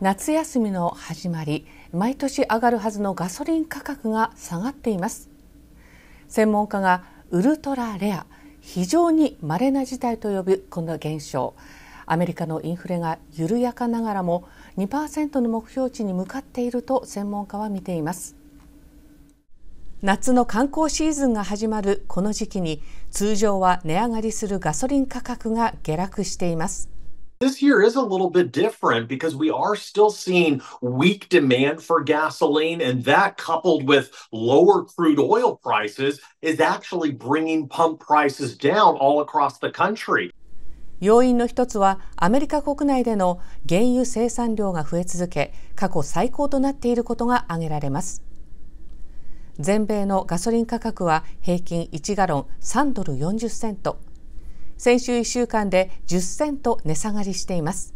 夏休みの始まり毎年上がるはずのガソリン価格が下がっています専門家がウルトラレア非常に稀な事態と呼ぶこの現象アメリカのインフレが緩やかながらも2%の目標値に向かっていると専門家は見ています夏の観光シーズンが始まるこの時期に通常は値上がりするガソリン価格が下落しています This year is a little bit different because we are still seeing weak demand for gasoline, and that coupled with lower crude oil prices is actually bringing pump prices down all across the country. 要因の一つはアメリカ国内での原油生産量が増え続け過去最高となっていることが挙げられます全米のガソリン価格は平均1ガロン3ドル40セント先週1週間で10セント値下がりしています。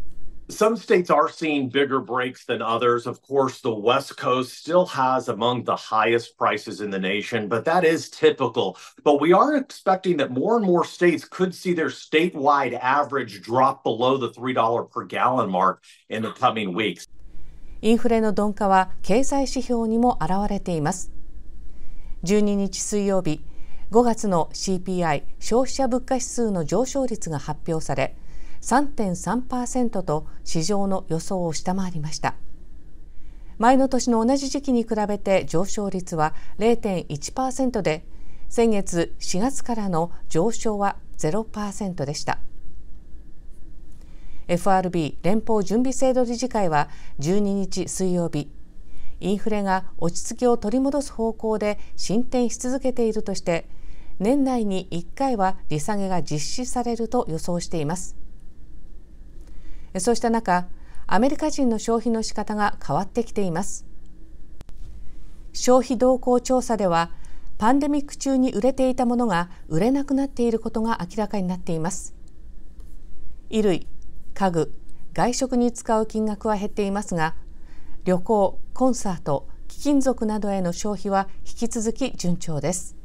Some states are seeing bigger breaks than others. Of course, the West Coast still has among the highest prices in the nation, but that is typical. But we are expecting that more and more states could see their statewide average drop below the $3 per gallon mark in the coming weeks. インフレの鈍化は経済指標にも表れています。12日水曜日、5月の CPI 消費者物価指数の上昇率が発表され3.3%と市場の予想を下回りました前の年の同じ時期に比べて上昇率は0.1%で先月4月からの上昇は0%でした FRB 連邦準備制度理事会は12日水曜日インフレが落ち着きを取り戻す方向で進展し続けているとして年内に1回は利下げが実施されると予想していますそうした中アメリカ人の消費の仕方が変わってきています消費動向調査ではパンデミック中に売れていたものが売れなくなっていることが明らかになっています衣類、家具、外食に使う金額は減っていますが旅行コンサート貴金属などへの消費は引き続き順調です